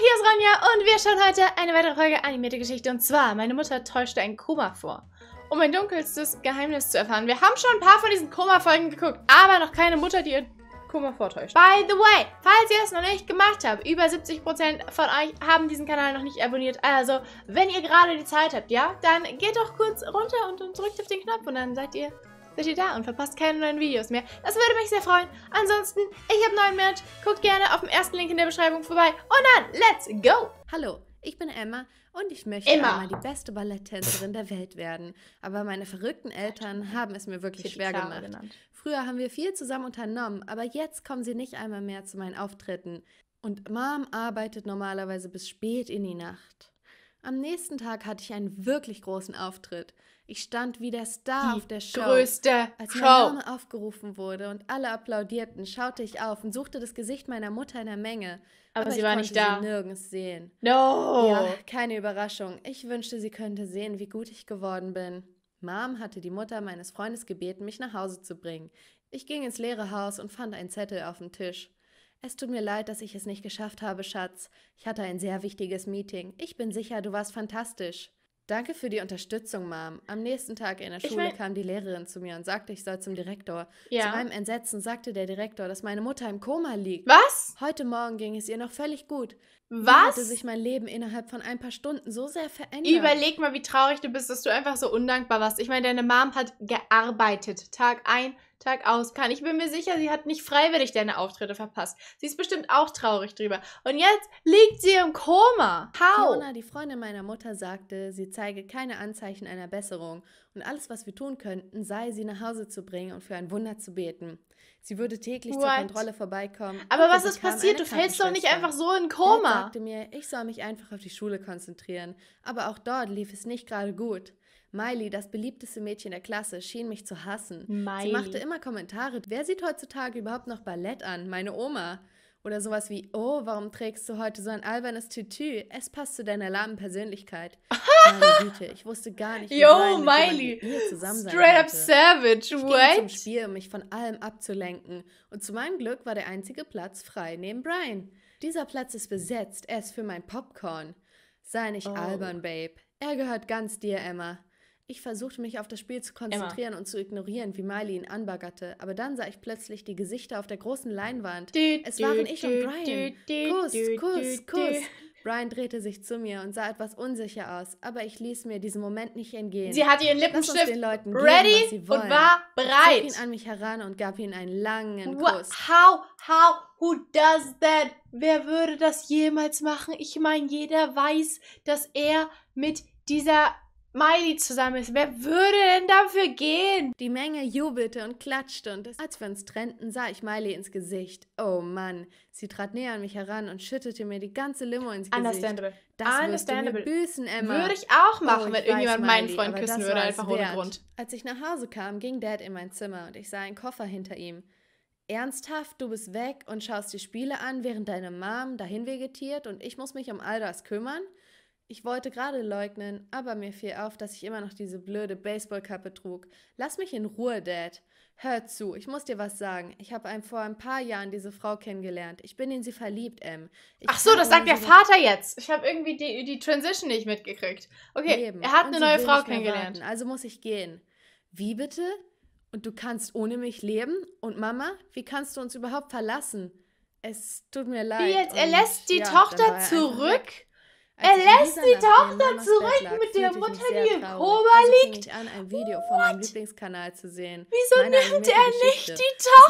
hier ist Ronja und wir schauen heute eine weitere Folge animierte Geschichte. Und zwar, meine Mutter täuschte ein Koma vor, um mein dunkelstes Geheimnis zu erfahren. Wir haben schon ein paar von diesen Koma-Folgen geguckt, aber noch keine Mutter, die ihr Koma vortäuscht. By the way, falls ihr es noch nicht gemacht habt, über 70% von euch haben diesen Kanal noch nicht abonniert. Also, wenn ihr gerade die Zeit habt, ja, dann geht doch kurz runter und drückt auf den Knopf und dann seid ihr seid ihr da und verpasst keine neuen Videos mehr. Das würde mich sehr freuen. Ansonsten, ich habe neuen Merch. Guckt gerne auf dem ersten Link in der Beschreibung vorbei. Und dann, let's go! Hallo, ich bin Emma und ich möchte Emma. einmal die beste Balletttänzerin der Welt werden. Aber meine verrückten Eltern haben es mir wirklich schwer gemacht. Genannt. Früher haben wir viel zusammen unternommen, aber jetzt kommen sie nicht einmal mehr zu meinen Auftritten. Und Mom arbeitet normalerweise bis spät in die Nacht. Am nächsten Tag hatte ich einen wirklich großen Auftritt. Ich stand wie der Star die auf der Show. Größte Als mein Name aufgerufen wurde und alle applaudierten, schaute ich auf und suchte das Gesicht meiner Mutter in der Menge. Aber, Aber sie war nicht da. Sie nirgends sehen. No. Ja, keine Überraschung. Ich wünschte, sie könnte sehen, wie gut ich geworden bin. Mom hatte die Mutter meines Freundes gebeten, mich nach Hause zu bringen. Ich ging ins leere Haus und fand einen Zettel auf dem Tisch. Es tut mir leid, dass ich es nicht geschafft habe, Schatz. Ich hatte ein sehr wichtiges Meeting. Ich bin sicher, du warst fantastisch. Danke für die Unterstützung, Mom. Am nächsten Tag in der Schule ich mein, kam die Lehrerin zu mir und sagte, ich soll zum Direktor. Ja. Zu meinem Entsetzen sagte der Direktor, dass meine Mutter im Koma liegt. Was? Heute Morgen ging es ihr noch völlig gut. Was? Hatte sich mein Leben innerhalb von ein paar Stunden so sehr verändert. Überleg mal, wie traurig du bist, dass du einfach so undankbar warst. Ich meine, deine Mom hat gearbeitet, Tag ein, Tag aus kann. Ich bin mir sicher, sie hat nicht freiwillig deine Auftritte verpasst. Sie ist bestimmt auch traurig drüber. Und jetzt liegt sie im Koma. How? Fiona, die Freundin meiner Mutter, sagte, sie zeige keine Anzeichen einer Besserung und alles, was wir tun könnten, sei, sie nach Hause zu bringen und für ein Wunder zu beten. Sie würde täglich What? zur Kontrolle vorbeikommen. Aber was ist passiert? Du fällst doch nicht einfach so in Koma. Er sagte mir, ich soll mich einfach auf die Schule konzentrieren. Aber auch dort lief es nicht gerade gut. Miley, das beliebteste Mädchen der Klasse, schien mich zu hassen. Miley. Sie machte immer Kommentare. Wer sieht heutzutage überhaupt noch Ballett an? Meine Oma. Oder sowas wie, oh, warum trägst du heute so ein albernes Tütü? Es passt zu deiner lahmen Persönlichkeit. Meine Güte, ich wusste gar nicht, wie Yo, Miley, zusammen sein straight up savage, what? Ich zum Spiel, um mich von allem abzulenken. Und zu meinem Glück war der einzige Platz frei neben Brian. Dieser Platz ist besetzt, er ist für mein Popcorn. Sei nicht oh. albern, Babe. Er gehört ganz dir, Emma. Ich versuchte mich auf das Spiel zu konzentrieren Emma. und zu ignorieren, wie Miley ihn anbaggerte, aber dann sah ich plötzlich die Gesichter auf der großen Leinwand. Du, es waren du, ich und Brian. Du, Kuss, Kuss, Kuss. Brian drehte sich zu mir und sah etwas unsicher aus, aber ich ließ mir diesen Moment nicht entgehen. Sie hatte ihren Lippenstift den Leuten ready geben, und war bereit. Ich zog ihn an mich heran und gab ihm einen langen Kuss. How, how, who does that? Wer würde das jemals machen? Ich meine, jeder weiß, dass er mit dieser Miley zusammen ist. Wer würde denn dafür gehen? Die Menge jubelte und klatschte und als wir uns trennten, sah ich Miley ins Gesicht. Oh Mann, sie trat näher an mich heran und schüttete mir die ganze Limo ins Gesicht. Understandable. Das Understandable. Büßen, Emma. Würde ich auch oh, machen, oh, ich wenn irgendjemand Miley, meinen Freund küssen würde, einfach ohne Grund. Als ich nach Hause kam, ging Dad in mein Zimmer und ich sah einen Koffer hinter ihm. Ernsthaft, du bist weg und schaust die Spiele an, während deine Mom dahin vegetiert und ich muss mich um all das kümmern? Ich wollte gerade leugnen, aber mir fiel auf, dass ich immer noch diese blöde Baseballkappe trug. Lass mich in Ruhe, Dad. Hör zu, ich muss dir was sagen. Ich habe vor ein paar Jahren diese Frau kennengelernt. Ich bin in sie verliebt, Em. Ich Ach so, das sagt der Vater jetzt. Ich habe irgendwie die, die Transition nicht mitgekriegt. Okay, Leben. er hat Und eine neue Frau kennengelernt. Warten, also muss ich gehen. Wie bitte? Und du kannst ohne mich leben? Und Mama, wie kannst du uns überhaupt verlassen? Es tut mir leid. Wie jetzt? Er lässt die ja, Tochter zurück? er lässt die Tochter zurück lag, mit der Mutter, die im Koma also liegt. Also an, ein Video What? von meinem Lieblingskanal zu sehen. Wieso Meine nimmt er nicht die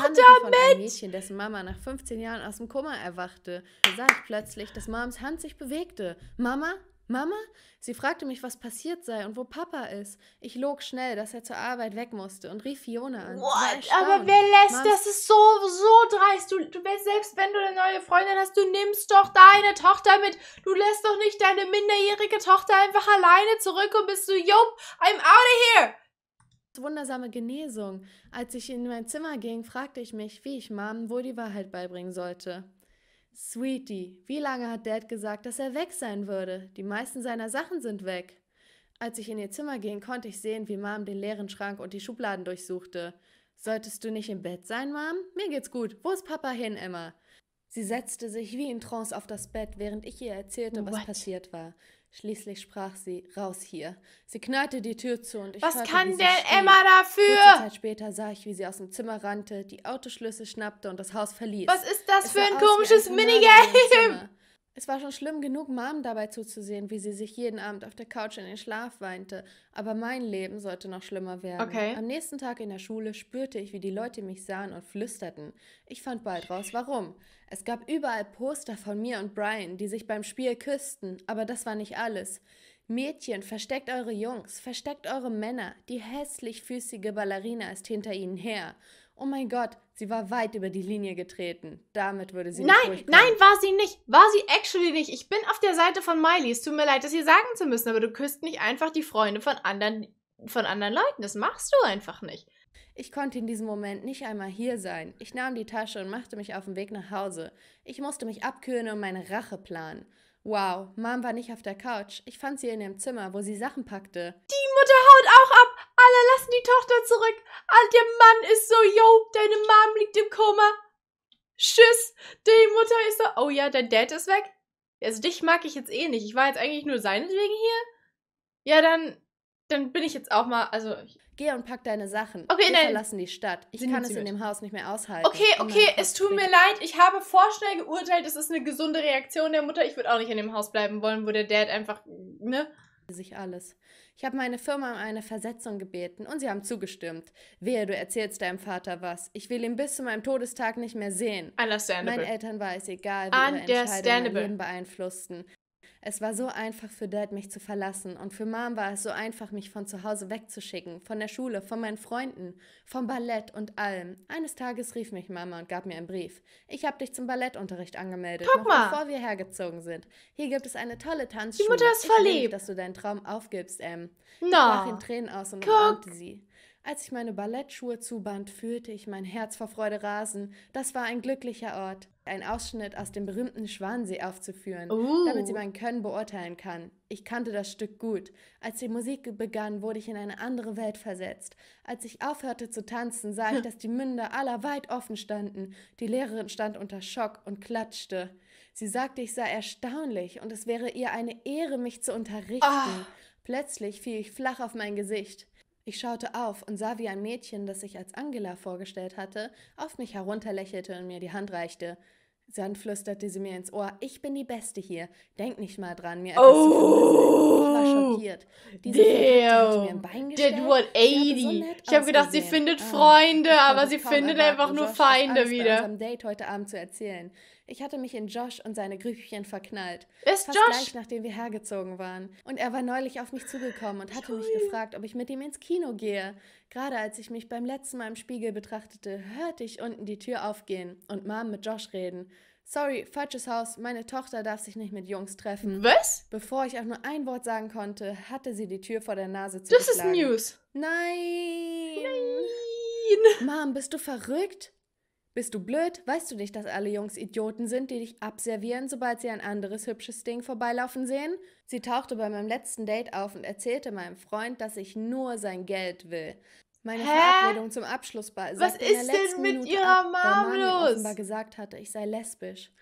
Tochter von mit? Ein Mädchen, dessen Mama nach 15 Jahren aus dem Koma erwachte, sah plötzlich, dass Moms Hand sich bewegte. Mama, Mama? Sie fragte mich, was passiert sei und wo Papa ist. Ich log schnell, dass er zur Arbeit weg musste und rief Fiona an. What? Aber wer lässt, Mom, das ist so, so dreist. Du, du selbst wenn du eine neue Freundin hast, du nimmst doch deine Tochter mit. Du lässt doch nicht deine minderjährige Tochter einfach alleine zurück und bist so, yup, I'm out of here. Wundersame Genesung. Als ich in mein Zimmer ging, fragte ich mich, wie ich Mom wohl die Wahrheit beibringen sollte. Sweetie, wie lange hat Dad gesagt, dass er weg sein würde? Die meisten seiner Sachen sind weg. Als ich in ihr Zimmer ging, konnte ich sehen, wie Mom den leeren Schrank und die Schubladen durchsuchte. Solltest du nicht im Bett sein, Mom? Mir geht's gut. Wo ist Papa hin, Emma? Sie setzte sich wie in Trance auf das Bett, während ich ihr erzählte, was passiert war. Schließlich sprach sie, raus hier. Sie knallte die Tür zu und ich Was hörte, kann denn Emma dafür? Kurze Zeit später sah ich, wie sie aus dem Zimmer rannte, die Autoschlüssel schnappte und das Haus verließ. Was ist das es für ein komisches Minigame? Es war schon schlimm genug, Mom dabei zuzusehen, wie sie sich jeden Abend auf der Couch in den Schlaf weinte. Aber mein Leben sollte noch schlimmer werden. Okay. Am nächsten Tag in der Schule spürte ich, wie die Leute mich sahen und flüsterten. Ich fand bald raus, warum. Es gab überall Poster von mir und Brian, die sich beim Spiel küssten. Aber das war nicht alles. Mädchen, versteckt eure Jungs, versteckt eure Männer. Die hässlich füßige Ballerina ist hinter ihnen her. Oh mein Gott, Sie war weit über die Linie getreten. Damit würde sie. Nein, nicht nein, nein, war sie nicht. War sie actually nicht. Ich bin auf der Seite von Miley. Es tut mir leid, das hier sagen zu müssen, aber du küsst nicht einfach die Freunde von anderen, von anderen Leuten. Das machst du einfach nicht. Ich konnte in diesem Moment nicht einmal hier sein. Ich nahm die Tasche und machte mich auf den Weg nach Hause. Ich musste mich abkühlen und meine Rache planen. Wow, Mom war nicht auf der Couch. Ich fand sie in ihrem Zimmer, wo sie Sachen packte. Die Mutter haut auch ab. Alle lassen die Tochter zurück. der Mann ist so, yo, deine Mom liegt im Koma. Tschüss. Die Mutter ist so, oh ja, dein Dad ist weg. Also dich mag ich jetzt eh nicht. Ich war jetzt eigentlich nur seinetwegen hier. Ja, dann, dann bin ich jetzt auch mal, also. Geh und pack deine Sachen. Okay, Wir nein. verlassen die Stadt. Ich kann es in dem Haus nicht mehr aushalten. Okay, okay, es tut mir leid. Ich habe vorschnell geurteilt, es ist eine gesunde Reaktion der Mutter. Ich würde auch nicht in dem Haus bleiben wollen, wo der Dad einfach, ne? sich alles. Ich habe meine Firma um eine Versetzung gebeten und sie haben zugestimmt. Wehe, du erzählst deinem Vater was. Ich will ihn bis zu meinem Todestag nicht mehr sehen. Understandable. Meinen Eltern war es egal, wie ihre Entscheidungen mein beeinflussten. Es war so einfach für Dad, mich zu verlassen und für Mom war es so einfach, mich von zu Hause wegzuschicken, von der Schule, von meinen Freunden, vom Ballett und allem. Eines Tages rief mich Mama und gab mir einen Brief. Ich habe dich zum Ballettunterricht angemeldet, Guck noch mal. bevor wir hergezogen sind. Hier gibt es eine tolle Tanzschule. Die Mutter ist ich verliebt. dass du deinen Traum aufgibst, Em. No. Ich brach in Tränen aus und umarmte sie. Als ich meine Ballettschuhe zuband, fühlte ich mein Herz vor Freude rasen. Das war ein glücklicher Ort einen Ausschnitt aus dem berühmten Schwansee aufzuführen, oh. damit sie mein Können beurteilen kann. Ich kannte das Stück gut. Als die Musik begann, wurde ich in eine andere Welt versetzt. Als ich aufhörte zu tanzen, sah ich, dass die Münder aller weit offen standen. Die Lehrerin stand unter Schock und klatschte. Sie sagte, ich sei erstaunlich und es wäre ihr eine Ehre, mich zu unterrichten. Oh. Plötzlich fiel ich flach auf mein Gesicht. Ich schaute auf und sah, wie ein Mädchen, das ich als Angela vorgestellt hatte, auf mich herunterlächelte und mir die Hand reichte. Dann flüsterte sie mir ins Ohr, ich bin die Beste hier. Denk nicht mal dran, mir etwas oh, zu Ich war oh, schockiert. Diese damn. Mir ein Bein gestellt. Did what 80. So ich habe gedacht, sie findet ah. Freunde, ah, aber sie findet einfach Josh nur Feinde Angst, wieder. Bei Date heute Abend zu erzählen. Ich hatte mich in Josh und seine Grübchen verknallt. Ist Fast Josh? gleich, nachdem wir hergezogen waren. Und er war neulich auf mich zugekommen und hatte mich gefragt, ob ich mit ihm ins Kino gehe. Gerade als ich mich beim letzten Mal im Spiegel betrachtete, hörte ich unten die Tür aufgehen und Mom mit Josh reden. Sorry, falsches Haus, meine Tochter darf sich nicht mit Jungs treffen. Was? Bevor ich auch nur ein Wort sagen konnte, hatte sie die Tür vor der Nase zu. Das ist News. Nein. Nein. Mom, bist du verrückt? Bist du blöd? Weißt du nicht, dass alle Jungs Idioten sind, die dich abservieren, sobald sie ein anderes hübsches Ding vorbeilaufen sehen? Sie tauchte bei meinem letzten Date auf und erzählte meinem Freund, dass ich nur sein Geld will. Meine Hä? Verabredung zum Abschlussball. Was ist denn mit Minute ihrer ab, Mom los? offenbar gesagt hatte, ich sei lesbisch.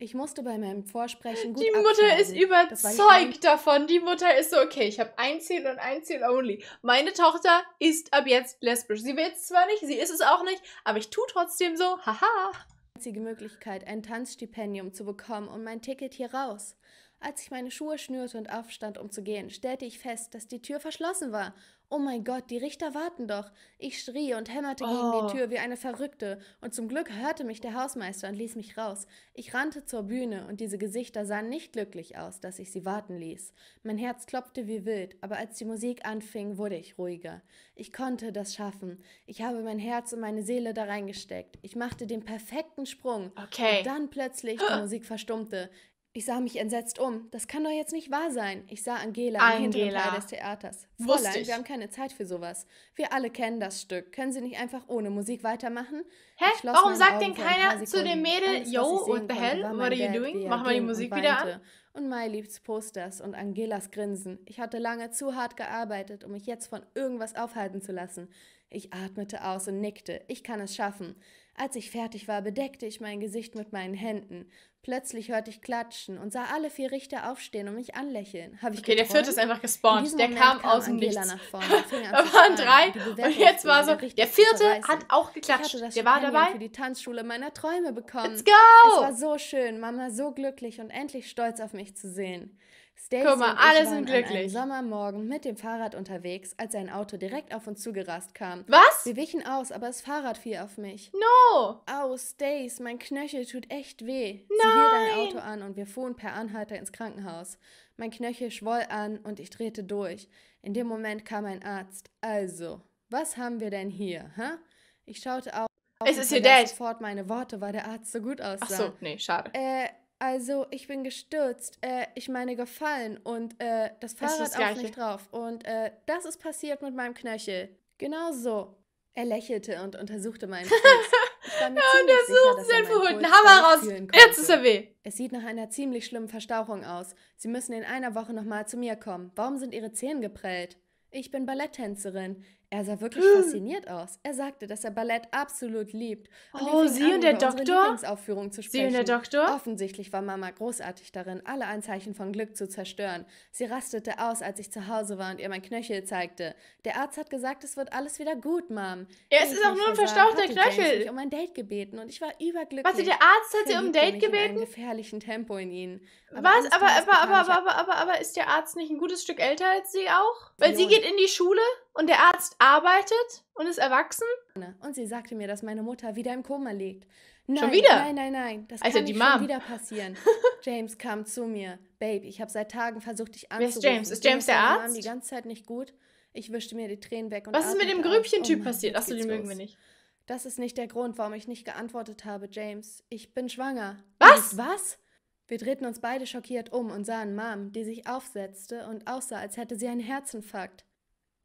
Ich musste bei meinem Vorsprechen gut Die Mutter ist überzeugt davon. Die Mutter ist so, okay, ich habe ein Ziel und ein Ziel only. Meine Tochter ist ab jetzt lesbisch. Sie will es zwar nicht, sie ist es auch nicht, aber ich tue trotzdem so, haha. Einzige Möglichkeit, ein Tanzstipendium zu bekommen und mein Ticket hier raus. Als ich meine Schuhe schnürte und aufstand, um zu gehen, stellte ich fest, dass die Tür verschlossen war. Oh mein Gott, die Richter warten doch. Ich schrie und hämmerte oh. gegen die oh. Tür wie eine Verrückte, und zum Glück hörte mich der Hausmeister und ließ mich raus. Ich rannte zur Bühne, und diese Gesichter sahen nicht glücklich aus, dass ich sie warten ließ. Mein Herz klopfte wie wild, aber als die Musik anfing, wurde ich ruhiger. Ich konnte das schaffen. Ich habe mein Herz und meine Seele da reingesteckt. Ich machte den perfekten Sprung. Okay. Und dann plötzlich die Musik verstummte. Ich sah mich entsetzt um. Das kann doch jetzt nicht wahr sein. Ich sah Angela, Angela. im hinteren Teil des Theaters. Fräulein, wir haben keine Zeit für sowas. Wir alle kennen das Stück. Können Sie nicht einfach ohne Musik weitermachen? Hä? Warum sagt denn keiner zu dem Mädel, Alles, yo, what the hell, what are you Dad, doing? Mach mal die Musik wieder an? Und Mai liebt Posters und Angelas Grinsen. Ich hatte lange zu hart gearbeitet, um mich jetzt von irgendwas aufhalten zu lassen. Ich atmete aus und nickte. Ich kann es schaffen. Als ich fertig war, bedeckte ich mein Gesicht mit meinen Händen. Plötzlich hörte ich Klatschen und sah alle vier Richter aufstehen und mich anlächeln. Habe ich Okay, geträumt? der vierte ist einfach gespawnt. Der kam, kam, aus dem Angela Nichts. Nach vorne, da waren drei und jetzt war so, der vierte hat auch geklatscht. Ich hatte das der war dabei. für die Tanzschule meiner Träume bekommen. Let's go! Es war so schön, Mama so glücklich und endlich stolz auf mich zu sehen. Stacey Guck mal, alle sind glücklich. An Sommermorgen mit dem Fahrrad unterwegs, als ein Auto direkt auf uns zugerast kam. Was? Wir wichen aus, aber das Fahrrad fiel auf mich. No! Au, Stace, mein Knöchel tut echt weh. No! Sie hielt ein Auto an und wir fuhren per Anhalter ins Krankenhaus. Mein Knöchel schwoll an und ich drehte durch. In dem Moment kam ein Arzt. Also, was haben wir denn hier, hä? Ich schaute auf. Es ist ihr Dad. Sofort meine Worte, weil der Arzt so gut aussah. Ach so, nee, schade. Äh, also ich bin gestürzt, äh, ich meine gefallen und äh, das Fahrrad das auch nicht drauf. Und äh, das ist passiert mit meinem Knöchel. Genau so. Er lächelte und untersuchte meinen Puls. ja, untersuchte sicher, den verhunten Hammer raus. Jetzt ist er weh. Es sieht nach einer ziemlich schlimmen Verstauchung aus. Sie müssen in einer Woche nochmal zu mir kommen. Warum sind Ihre Zähne geprellt? Ich bin Balletttänzerin. Er sah wirklich hm. fasziniert aus. Er sagte, dass er Ballett absolut liebt. Und oh, sie an, und der Doktor? Lieblingsaufführung zu sprechen. Sie und der Doktor? Offensichtlich war Mama großartig darin, alle Anzeichen von Glück zu zerstören. Sie rastete aus, als ich zu Hause war und ihr mein Knöchel zeigte. Der Arzt hat gesagt, es wird alles wieder gut, Mom. Ja, es ich ist auch nur ein verstauchter Knöchel. James mich um ein Date gebeten und ich war überglücklich. Was, der Arzt hat sie um ein Date gebeten? In einem gefährlichen Tempo in Ihnen. Aber Was? Aber aber aber, aber, aber, aber, aber, aber, ist der Arzt nicht ein gutes Stück älter als sie auch? Weil Million. sie geht in die Schule? und der Arzt arbeitet und ist erwachsen. Und sie sagte mir, dass meine Mutter wieder im Koma liegt. Nein, schon wieder? Nein, nein, nein. Das Alter, also kann die Mom. schon wieder passieren. James kam zu mir. Babe, ich habe seit Tagen versucht, dich anzurufen. Wer ist James? Ist James der Arzt? die ganze Zeit nicht gut. Ich wischte mir die Tränen weg. Was ist mit dem Grübchen-Typ oh passiert? Achso, den mögen wir nicht. Das ist nicht der Grund, warum ich nicht geantwortet habe, James. Ich bin schwanger. Was? Und was? Wir drehten uns beide schockiert um und sahen Mom, die sich aufsetzte und aussah, als hätte sie einen Herzinfarkt.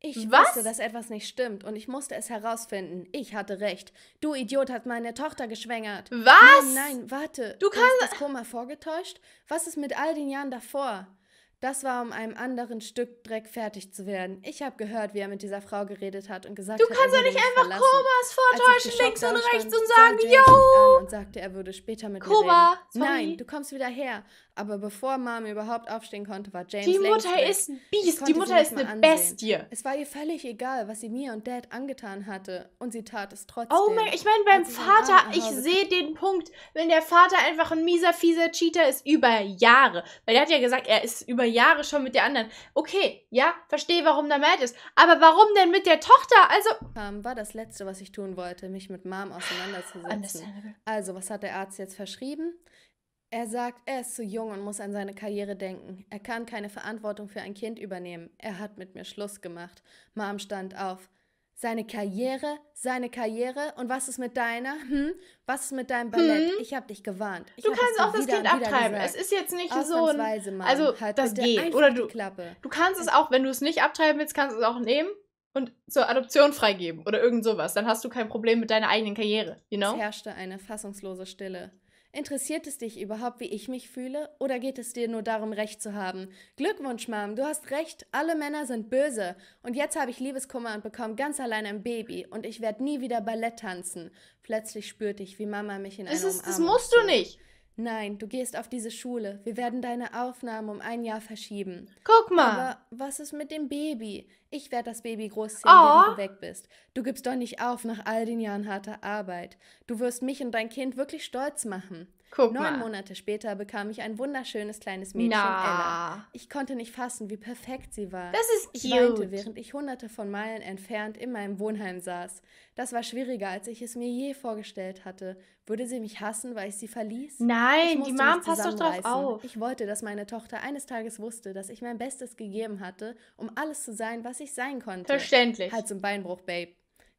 Ich Was? wusste, dass etwas nicht stimmt und ich musste es herausfinden. Ich hatte recht. Du Idiot hast meine Tochter geschwängert. Was? Nein, nein, warte. Du kannst das Koma vorgetäuscht? Was ist mit all den Jahren davor? Das war, um einem anderen Stück Dreck fertig zu werden. Ich habe gehört, wie er mit dieser Frau geredet hat und gesagt du hat, Du kannst doch nicht einfach Komas vortäuschen, links und rechts und sagen, yo! Und sagte, er würde später mit Koma, mir reden. Sorry. Nein, du kommst wieder her. Aber bevor Mom überhaupt aufstehen konnte, war James Die Mutter weg. ist ein Biest, die Mutter ist eine ansehen. Bestie. Es war ihr völlig egal, was sie mir und Dad angetan hatte. Und sie tat es trotzdem. Oh mein, ich meine, beim Vater, ich sehe den Punkt, wenn der Vater einfach ein mieser, fieser Cheater ist, über Jahre. Weil er hat ja gesagt, er ist über Jahre schon mit der anderen. Okay, ja, verstehe, warum da mad ist. Aber warum denn mit der Tochter? Also. War das Letzte, was ich tun wollte, mich mit Mom auseinanderzusetzen. Also, was hat der Arzt jetzt verschrieben? Er sagt, er ist zu jung und muss an seine Karriere denken. Er kann keine Verantwortung für ein Kind übernehmen. Er hat mit mir Schluss gemacht. Mom stand auf. Seine Karriere, seine Karriere und was ist mit deiner? Hm? Was ist mit deinem Ballett? Hm? Ich habe dich gewarnt. Ich du kannst auch das Kind abtreiben. Es ist jetzt nicht so ein Mom, also halt das geht oder du du kannst es auch, wenn du es nicht abtreiben willst, kannst du es auch nehmen und zur Adoption freigeben oder irgend sowas. Dann hast du kein Problem mit deiner eigenen Karriere, you know? Es herrschte eine fassungslose Stille. Interessiert es dich überhaupt, wie ich mich fühle? Oder geht es dir nur darum, Recht zu haben? Glückwunsch, Mom, du hast recht. Alle Männer sind böse. Und jetzt habe ich Liebeskummer und bekomme ganz allein ein Baby. Und ich werde nie wieder Ballett tanzen. Plötzlich spürte ich, wie Mama mich in einer es Das musst du nicht. Nein, du gehst auf diese Schule. Wir werden deine Aufnahmen um ein Jahr verschieben. Guck mal. Aber was ist mit dem Baby? Ich werde das Baby großziehen, oh. wenn du weg bist. Du gibst doch nicht auf nach all den Jahren harter Arbeit. Du wirst mich und dein Kind wirklich stolz machen. Guck Neun mal. Monate später bekam ich ein wunderschönes kleines Mädchen, Na. Ella. Ich konnte nicht fassen, wie perfekt sie war. Das ist cute. Ich weinte, während ich hunderte von Meilen entfernt in meinem Wohnheim saß. Das war schwieriger, als ich es mir je vorgestellt hatte. Würde sie mich hassen, weil ich sie verließ? Nein, die Mom passt doch drauf auf. Ich wollte, dass meine Tochter eines Tages wusste, dass ich mein Bestes gegeben hatte, um alles zu sein, was ich sein konnte. Verständlich. Halt zum Beinbruch, Babe.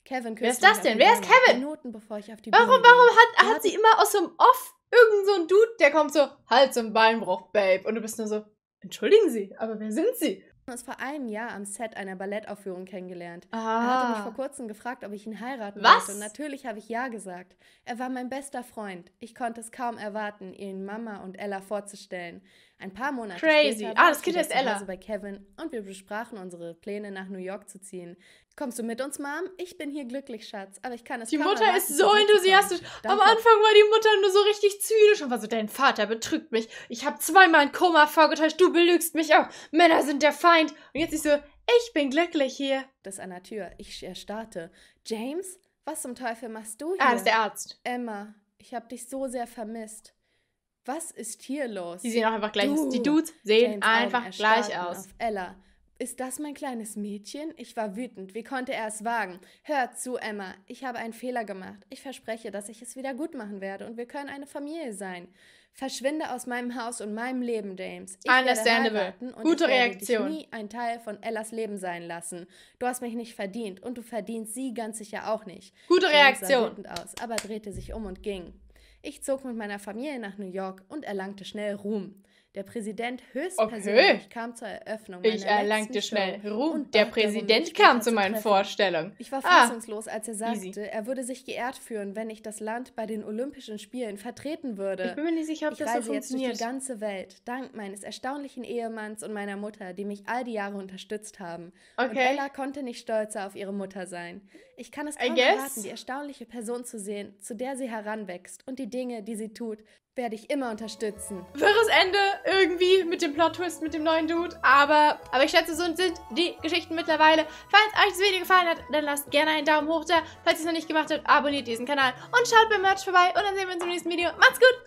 Kevin küsste Wer ist das denn? Wer ist Kevin? Minuten, bevor ich auf die warum warum hat, hat sie immer aus dem Off irgend so ein Dude, der kommt so, Hals- und Beinbruch, Babe. Und du bist nur so, entschuldigen Sie, aber wer sind Sie? Ich uns vor einem Jahr am Set einer Ballettaufführung kennengelernt. Ah. Er hatte mich ah. vor kurzem gefragt, ob ich ihn heiraten Was? Und natürlich habe ich ja gesagt. Er war mein bester Freund. Ich konnte es kaum erwarten, ihn Mama und Ella vorzustellen. Ein paar Monate Crazy. später ah, das Kind ist Ella. Also bei Kevin und wir besprachen unsere Pläne nach New York zu ziehen. Kommst du mit uns, Mom? Ich bin hier glücklich, Schatz, aber ich kann es Die Mutter lassen, ist so enthusiastisch. Am Anfang war die Mutter nur so richtig zynisch und war so, dein Vater betrügt mich. Ich habe zweimal ein Koma vorgetäuscht, du belügst mich auch. Männer sind der Feind. Und jetzt ist so, ich bin glücklich hier. Das ist an der Tür. Ich erstarrte. James, was zum Teufel machst du ah, hier? Ah, ist der Arzt. Emma, ich habe dich so sehr vermisst. Was ist hier los? Die sehen auch einfach gleich aus. Die Dudes sehen James einfach gleich aus. Ella. Ist das mein kleines Mädchen? Ich war wütend. Wie konnte er es wagen? Hör zu, Emma. Ich habe einen Fehler gemacht. Ich verspreche, dass ich es wieder gut machen werde und wir können eine Familie sein. Verschwinde aus meinem Haus und meinem Leben, James. Ich Understandable. Werde und Gute ich werde Reaktion. Dich nie ein Teil von Ellas Leben sein lassen. Du hast mich nicht verdient und du verdienst sie ganz sicher auch nicht. Gute James Reaktion. Sah wütend aus, aber drehte sich um und ging. Ich zog mit meiner Familie nach New York und erlangte schnell Ruhm. Der Präsident höchstpersönlich okay. kam zur Eröffnung Ich erlangte schnell Ruhm. Der Präsident kam zu meinen Vorstellungen. Ich war ah. fassungslos, als er sagte, Easy. er würde sich geehrt fühlen, wenn ich das Land bei den Olympischen Spielen vertreten würde. Ich bin mir nicht sicher, ob ich das reise so funktioniert. jetzt durch die ganze Welt, dank meines erstaunlichen Ehemanns und meiner Mutter, die mich all die Jahre unterstützt haben. Okay. Und Bella konnte nicht stolzer auf ihre Mutter sein. Ich kann es kaum erwarten, die erstaunliche Person zu sehen, zu der sie heranwächst und die Dinge, die sie tut, werde ich immer unterstützen. Wirres Ende irgendwie mit dem Plot-Twist, mit dem neuen Dude, aber, aber ich schätze, so sind die Geschichten mittlerweile. Falls euch das Video gefallen hat, dann lasst gerne einen Daumen hoch da. Falls ihr es noch nicht gemacht habt, abonniert diesen Kanal und schaut beim Merch vorbei und dann sehen wir uns im nächsten Video. Macht's gut!